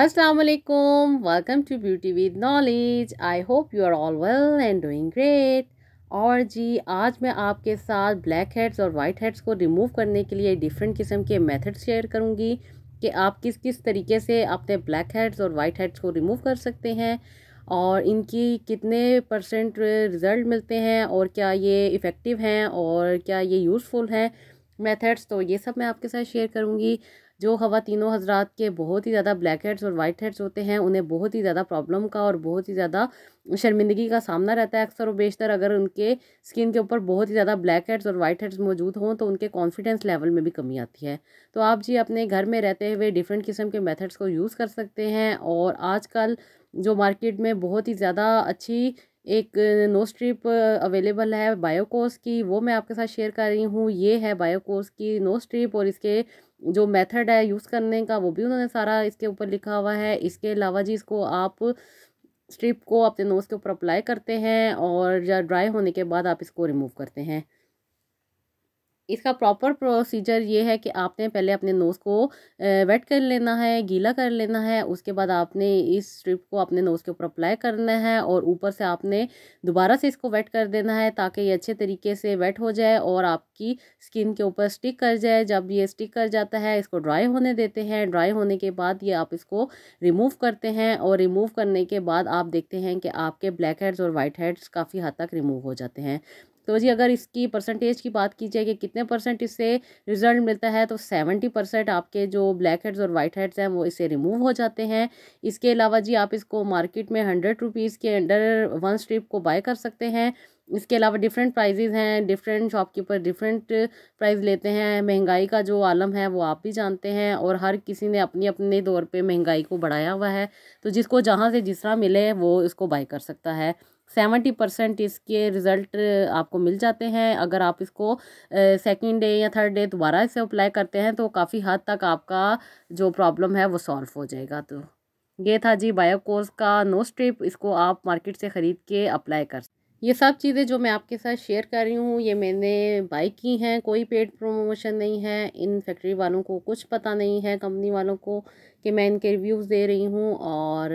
अस्सलाम वालेकुम welcome to beauty with knowledge I hope you are all well and doing great और जी आज मैं आपके साथ ब्लैक हेड्स और वाइट हेड्स को रिमूव करने के लिए डिफरेंट किस्म के मेथड शेयर करूँगी कि आप किस किस तरीके से अपने ब्लैक हेड्स और वाइट हेड्स को रिमूव कर सकते हैं और इनकी कितने परसेंट रिज़ल्ट मिलते हैं और क्या ये इफ़ेक्टिव हैं और क्या ये यूज़फुल हैं मेथड्स तो ये सब मैं आपके साथ शेयर करूँगी जो तीनों हजरात के बहुत ही ज़्यादा ब्लैक हेड्स और वाइट हेड्स होते हैं उन्हें बहुत ही ज़्यादा प्रॉब्लम का और बहुत ही ज़्यादा शर्मिंदगी का सामना रहता है अक्सर और बेशतर अगर उनके स्किन के ऊपर बहुत ही ज़्यादा ब्लैक हेड्स और वाइट हेड्स मौजूद हों तो उनके कॉन्फिडेंस लेवल में भी कमी आती है तो आप जी अपने घर में रहते हुए डिफरेंट किस्म के मेथड्स को यूज़ कर सकते हैं और आजकल जो मार्केट में बहुत ही ज़्यादा अच्छी एक नो स्ट्रिप अवेलेबल है बायोकोस की वो मैं आपके साथ शेयर कर रही हूँ ये है बायोकोस की नो स्ट्रिप और इसके जो मेथड है यूज़ करने का वो भी उन्होंने सारा इसके ऊपर लिखा हुआ है इसके अलावा जी इसको आप स्ट्रिप को अपने नोज़ के ऊपर अप्लाई करते हैं और या ड्राई होने के बाद आप इसको रिमूव करते हैं इसका प्रॉपर प्रोसीजर ये है कि आपने पहले अपने नोज़ को वेट कर लेना है गीला कर लेना है उसके बाद आपने इस स्ट्रिप को अपने नोज़ के ऊपर अप्लाई करना है और ऊपर से आपने दोबारा से इसको वेट कर देना है ताकि ये अच्छे तरीके से वेट हो जाए और आपकी स्किन के ऊपर स्टिक कर जाए जब ये स्टिक कर जाता है इसको ड्राई होने देते हैं ड्राई होने के बाद ये आप इसको रिमूव करते हैं और रिमूव करने के बाद आप देखते हैं कि आपके ब्लैक हेड्स और वाइट हेड्स काफ़ी हद तक रिमूव हो जाते हैं तो जी अगर इसकी परसेंटेज की बात की जाए कि कितने परसेंट इससे रिजल्ट मिलता है तो सेवेंटी परसेंट आपके जो ब्लैक हेड्स और वाइट हेड्स हैं वो इसे रिमूव हो जाते हैं इसके अलावा जी आप इसको मार्केट में हंड्रेड रुपीज़ के अंडर वन स्ट्रिप को बाय कर सकते हैं इसके अलावा डिफरेंट प्राइजेज हैं डिफरेंट शॉपकीपर डिफरेंट प्राइस लेते हैं महंगाई का जो आलम है वो आप भी जानते हैं और हर किसी ने अपने अपने दौर पे महंगाई को बढ़ाया हुआ है तो जिसको जहाँ से जिस तरह मिले वो इसको बाय कर सकता है सेवेंटी परसेंट इसके रिज़ल्ट आपको मिल जाते हैं अगर आप इसको सेकेंड डे या थर्ड डे दोबारा इसे अप्लाई करते हैं तो काफ़ी हद तक आपका जो प्रॉब्लम है वो सॉल्व हो जाएगा तो ये था जी बायो कोर्स का नो स्ट्रिप इसको आप मार्केट से ख़रीद के अप्लाई कर ये सब चीज़ें जो मैं आपके साथ शेयर कर रही हूँ ये मैंने बाई की हैं कोई पेड प्रमोशन नहीं है इन फैक्ट्री वालों को कुछ पता नहीं है कंपनी वालों को कि मैं इनके रिव्यूज़ दे रही हूँ और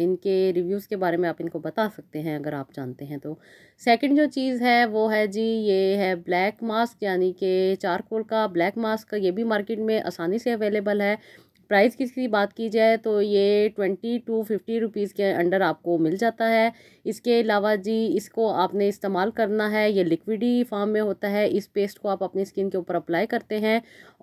इनके रिव्यूज़ के बारे में आप इनको बता सकते हैं अगर आप जानते हैं तो सेकंड जो चीज़ है वो है जी ये है ब्लैक मास्क यानी कि चारकोल का ब्लैक मास्क ये भी मार्केट में आसानी से अवेलेबल है प्राइस की इसकी बात की जाए तो ये ट्वेंटी टू फिफ्टी रुपीज़ के अंडर आपको मिल जाता है इसके अलावा जी इसको आपने इस्तेमाल करना है ये लिक्विडी फॉर्म में होता है इस पेस्ट को आप अपनी स्किन के ऊपर अप्लाई करते हैं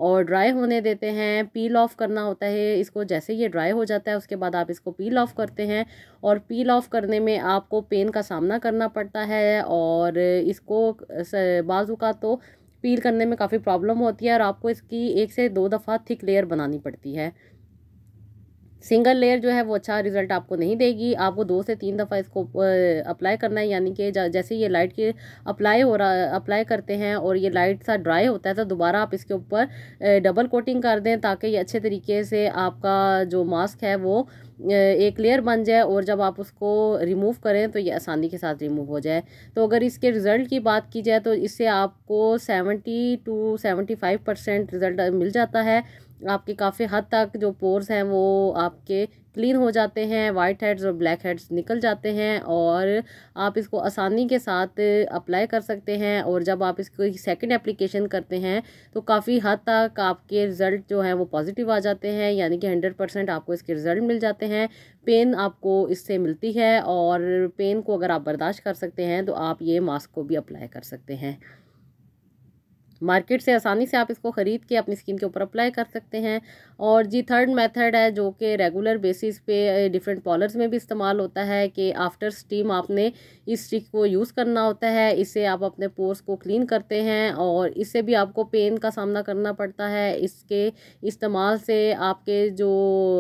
और ड्राई होने देते हैं पील ऑफ करना होता है इसको जैसे ये ड्राई हो जाता है उसके बाद आप इसको पील ऑफ करते हैं और पील ऑफ करने में आपको पेन का सामना करना पड़ता है और इसको बाजू का तो पील करने में काफ़ी प्रॉब्लम होती है और आपको इसकी एक से दो दफ़ा थिक लेयर बनानी पड़ती है सिंगल लेयर जो है वो अच्छा रिजल्ट आपको नहीं देगी आपको दो से तीन दफ़ा इसको अप्लाई करना है यानी कि जैसे ये लाइट के अप्लाई हो रहा अप्लाई करते हैं और ये लाइट सा ड्राई होता है तो दोबारा आप इसके ऊपर डबल कोटिंग कर दें ताकि ये अच्छे तरीके से आपका जो मास्क है वो एक लेयर बन जाए और जब आप उसको रिमूव करें तो ये आसानी के साथ रिमूव हो जाए तो अगर इसके रिज़ल्ट की बात की जाए तो इससे आपको seventy to seventy five percent result मिल जाता है आपके काफ़ी हद तक जो पोर्स हैं वो आपके क्लीन हो जाते हैं वाइट हेड्स और ब्लैक हेड्स निकल जाते हैं और आप इसको आसानी के साथ अप्लाई कर सकते हैं और जब आप इसको सेकंड एप्लीकेशन करते हैं तो काफ़ी हद तक आपके रिज़ल्ट जो हैं वो पॉजिटिव आ जाते हैं यानी कि हंड्रेड परसेंट आपको इसके रिज़ल्ट मिल जाते हैं पेन आपको इससे मिलती है और पेन को अगर आप बर्दाश्त कर सकते हैं तो आप ये मास्क को भी अप्लाई कर सकते हैं मार्केट से आसानी से आप इसको ख़रीद के अपनी स्कीम के ऊपर अप्लाई कर सकते हैं और जी थर्ड मेथड है जो कि रेगुलर बेसिस पे डिफरेंट पॉलर्स में भी इस्तेमाल होता है कि आफ्टर स्टीम आपने इस स्टिक को यूज़ करना होता है इससे आप अपने पोर्स को क्लीन करते हैं और इससे भी आपको पेन का सामना करना पड़ता है इसके इस्तेमाल से आपके जो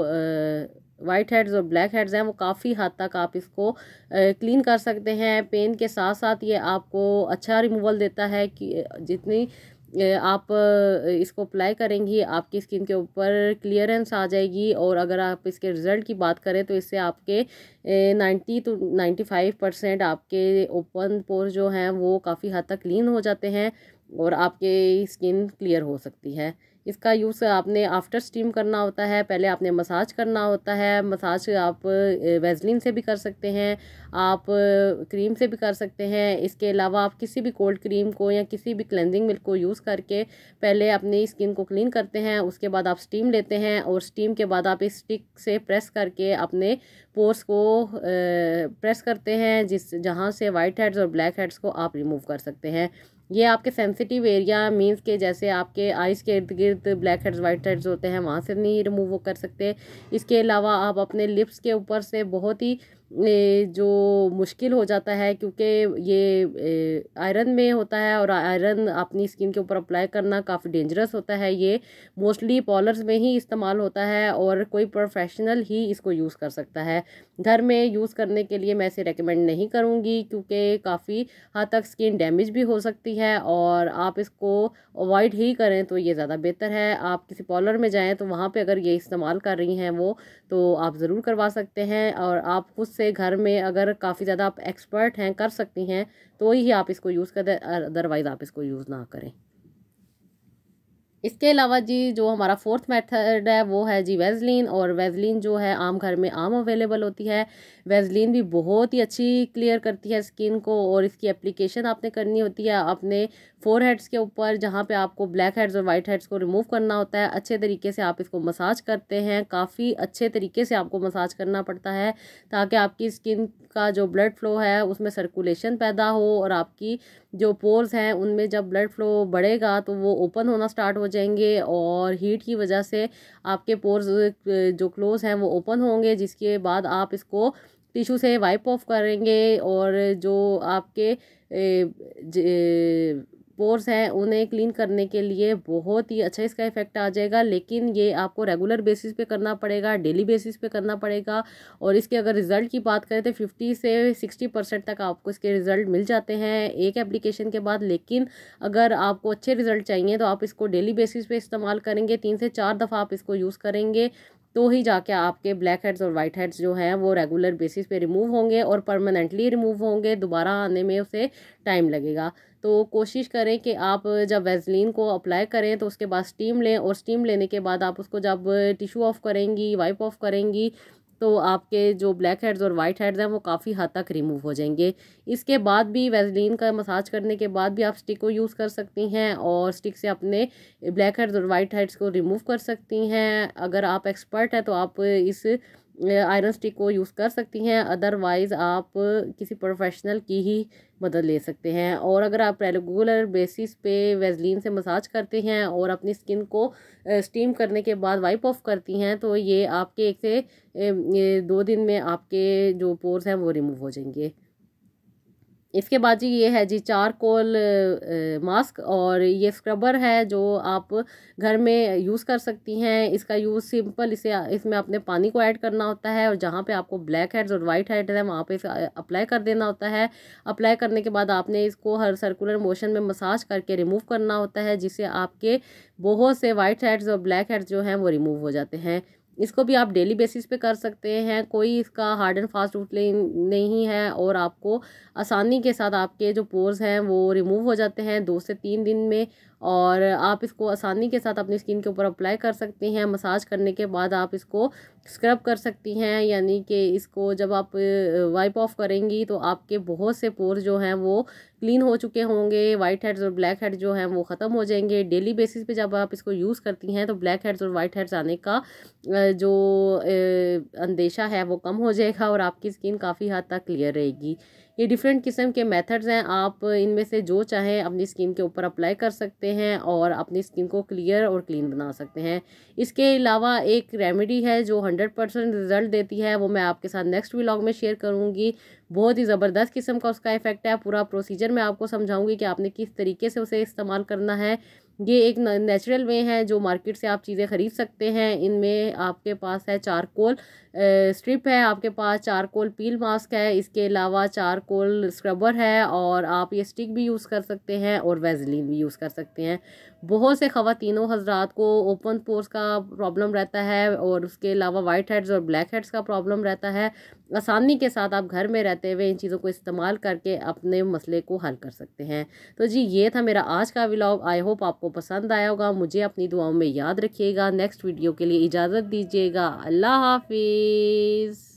आ, वाइट हेड्स और ब्लैक हेड्स हैं वो काफ़ी हद तक आप इसको क्लीन कर सकते हैं पेन के साथ साथ ये आपको अच्छा रिमूवल देता है कि जितनी आप इसको अप्लाई करेंगी आपकी स्किन के ऊपर क्लियरेंस आ जाएगी और अगर आप इसके रिज़ल्ट की बात करें तो इससे आपके ninety to ninety five percent आपके ओपन पोर जो हैं वो काफ़ी हद तक क्लीन हो जाते हैं और आपके स्किन क्लियर हो सकती है इसका यूज़ आपने आफ्टर स्टीम करना होता है पहले आपने मसाज करना होता है मसाज आप वेजलिन से भी कर सकते हैं आप क्रीम से भी कर सकते हैं इसके अलावा आप किसी भी कोल्ड क्रीम को या किसी भी क्लेंजिंग मिल्क को यूज़ करके पहले अपनी स्किन को क्लीन करते हैं उसके बाद आप स्टीम लेते हैं और स्टीम के बाद आप इस स्टिक से प्रेस करके अपने पोर्स को प्रेस करते हैं जिस जहाँ से वाइट हेड्स और ब्लैक हेड्स को आप रिमूव कर सकते हैं ये आपके सेंसिटिव एरिया मींस के जैसे आपके आइज़ के इर्द गिर्द ब्लैक हेड्स वाइट हेड्स होते हैं वहाँ से नहीं रिमूव कर सकते इसके अलावा आप अपने लिप्स के ऊपर से बहुत ही जो मुश्किल हो जाता है क्योंकि ये आयरन में होता है और आयरन अपनी स्किन के ऊपर अप्लाई करना काफ़ी डेंजरस होता है ये मोस्टली पॉलर्स में ही इस्तेमाल होता है और कोई प्रोफेशनल ही इसको यूज़ कर सकता है घर में यूज़ करने के लिए मैं इसे रेकमेंड नहीं करूँगी क्योंकि काफ़ी हद तक स्किन डैमेज भी हो सकती है और आप इसको अवॉइड ही करें तो ये ज़्यादा बेहतर है आप किसी पॉलर में जाएँ तो वहाँ पर अगर ये इस्तेमाल कर रही हैं वो तो आप ज़रूर करवा सकते हैं और आप खुद से घर में अगर काफ़ी ज़्यादा आप एक्सपर्ट हैं कर सकती हैं तो ही आप इसको यूज़ करें अदरवाइज़ आप इसको यूज़ ना करें इसके अलावा जी जो हमारा फोर्थ मेथड है वो है जी वेजलिन और वेजलिन जो है आम घर में आम अवेलेबल होती है वेजलिन भी बहुत ही अच्छी क्लियर करती है स्किन को और इसकी एप्लीकेशन आपने करनी होती है अपने फोर हेड्स के ऊपर जहाँ पे आपको ब्लैक हेड्स और वाइट हेड्स को रिमूव करना होता है अच्छे तरीके से आप इसको मसाज करते हैं काफ़ी अच्छे तरीके से आपको मसाज करना पड़ता है ताकि आपकी स्किन का जो ब्लड फ्लो है उसमें सर्कुलेशन पैदा हो और आपकी जो पोर्स हैं उनमें जब ब्लड फ्लो बढ़ेगा तो वो ओपन होना स्टार्ट हो जाएंगे और हीट की वजह से आपके पोर्स जो क्लोज हैं वो ओपन होंगे जिसके बाद आप इसको टिशू से वाइप ऑफ करेंगे और जो आपके ए, ज, ए, पोर्स हैं उन्हें क्लीन करने के लिए बहुत ही अच्छा इसका इफेक्ट आ जाएगा लेकिन ये आपको रेगुलर बेसिस पे करना पड़ेगा डेली बेसिस पे करना पड़ेगा और इसके अगर रिज़ल्ट की बात करें तो फिफ्टी से सिक्सटी परसेंट तक आपको इसके रिज़ल्ट मिल जाते हैं एक एप्लीकेशन के बाद लेकिन अगर आपको अच्छे रिज़ल्ट चाहिए तो आप इसको डेली बेसिस पर इस्तेमाल करेंगे तीन से चार दफ़ा आप इसको यूज़ करेंगे तो ही जाके आपके ब्लैक हेड्स और वाइट हेड्स जो हैं वो रेगुलर बेसिस पे रिमूव होंगे और परमानेंटली रिमूव होंगे दोबारा आने में उसे टाइम लगेगा तो कोशिश करें कि आप जब वेजलिन को अप्लाई करें तो उसके बाद स्टीम लें और स्टीम लेने के बाद आप उसको जब टिशू ऑफ़ करेंगी वाइप ऑफ़ करेंगी तो आपके जो ब्लैक हेड्स और वाइट हेड्स हैं वो काफ़ी हद तक रिमूव हो जाएंगे इसके बाद भी वेजलिन का मसाज करने के बाद भी आप स्टिक को यूज़ कर सकती हैं और स्टिक से अपने ब्लैक हेड्स और वाइट हेड्स को रिमूव कर सकती हैं अगर आप एक्सपर्ट हैं तो आप इस आयरन स्टिक को यूज़ कर सकती हैं अदरवाइज़ आप किसी प्रोफेशनल की ही मदद ले सकते हैं और अगर आप रेगुलर बेसिस पे वेजलिन से मसाज करते हैं और अपनी स्किन को स्टीम करने के बाद वाइप ऑफ करती हैं तो ये आपके एक से दो दिन में आपके जो पोर्स हैं वो रिमूव हो जाएंगे इसके बाद जी ये है जी चारकोल मास्क और ये स्क्रबर है जो आप घर में यूज़ कर सकती हैं इसका यूज़ सिंपल इसे इसमें आपने पानी को ऐड करना होता है और जहाँ पे आपको ब्लैक हेड्स और वाइट हेड्स हैं वहाँ पे इसे अप्लाई कर देना होता है अप्लाई करने के बाद आपने इसको हर सर्कुलर मोशन में मसाज करके रिमूव करना होता है जिससे आपके बहुत से वाइट हेड्स और ब्लैक हेड्स जो हैं वो रिमूव हो जाते हैं इसको भी आप डेली बेसिस पे कर सकते हैं कोई इसका हार्ड एंड फास्ट रूट नहीं है और आपको आसानी के साथ आपके जो पोर्स हैं वो रिमूव हो जाते हैं दो से तीन दिन में और आप इसको आसानी के साथ अपनी स्किन के ऊपर अप्लाई कर सकती हैं मसाज करने के बाद आप इसको स्क्रब कर सकती हैं यानी कि इसको जब आप वाइप ऑफ करेंगी तो आपके बहुत से पोर्स जो हैं वो क्लीन हो चुके होंगे वाइट हेड्स और ब्लैक हेड्स जो हैं वो ख़त्म हो जाएंगे डेली बेसिस पे जब आप इसको यूज़ करती हैं तो ब्लैक हेड्स और वाइट हेड्स आने का जो अंदेशा है वो कम हो जाएगा और आपकी स्किन काफ़ी हद तक क्लियर रहेगी ये डिफरेंट किस्म के मेथड्स हैं आप इनमें से जो चाहें अपनी स्किन के ऊपर अप्लाई कर सकते हैं और अपनी स्किन को क्लियर और क्लीन बना सकते हैं इसके अलावा एक रेमेडी है जो हंड्रेड परसेंट रिज़ल्ट देती है वो मैं आपके साथ नेक्स्ट व्लॉग में शेयर करूँगी बहुत ही ज़बरदस्त किस्म का उसका इफेक्ट है पूरा प्रोसीजर मैं आपको समझाऊँगी कि आपने किस तरीके से उसे इस्तेमाल करना है ये एक नेचुरल वे है जो मार्केट से आप चीज़ें ख़रीद सकते हैं इनमें आपके पास है चारकोल स्ट्रिप है आपके पास चारकोल पील मास्क है इसके अलावा चारकोल स्क्रबर है और आप ये स्टिक भी यूज़ कर सकते हैं और वेजलिन भी यूज़ कर सकते हैं बहुत से ख़ातिनों हजरात को ओपन पोर्स का प्रॉब्लम रहता है और उसके अलावा वाइट हेड्स और ब्लैक हेड्स का प्रॉब्लम रहता है आसानी के साथ आप घर में रहते हुए इन चीज़ों को इस्तेमाल करके अपने मसले को हल कर सकते हैं तो जी ये था मेरा आज का व्लॉग आई होप आपको पसंद आया होगा मुझे अपनी दुआओं में याद रखिएगा नेक्स्ट वीडियो के लिए इजाज़त दीजिएगा अल्लाह हाफिज़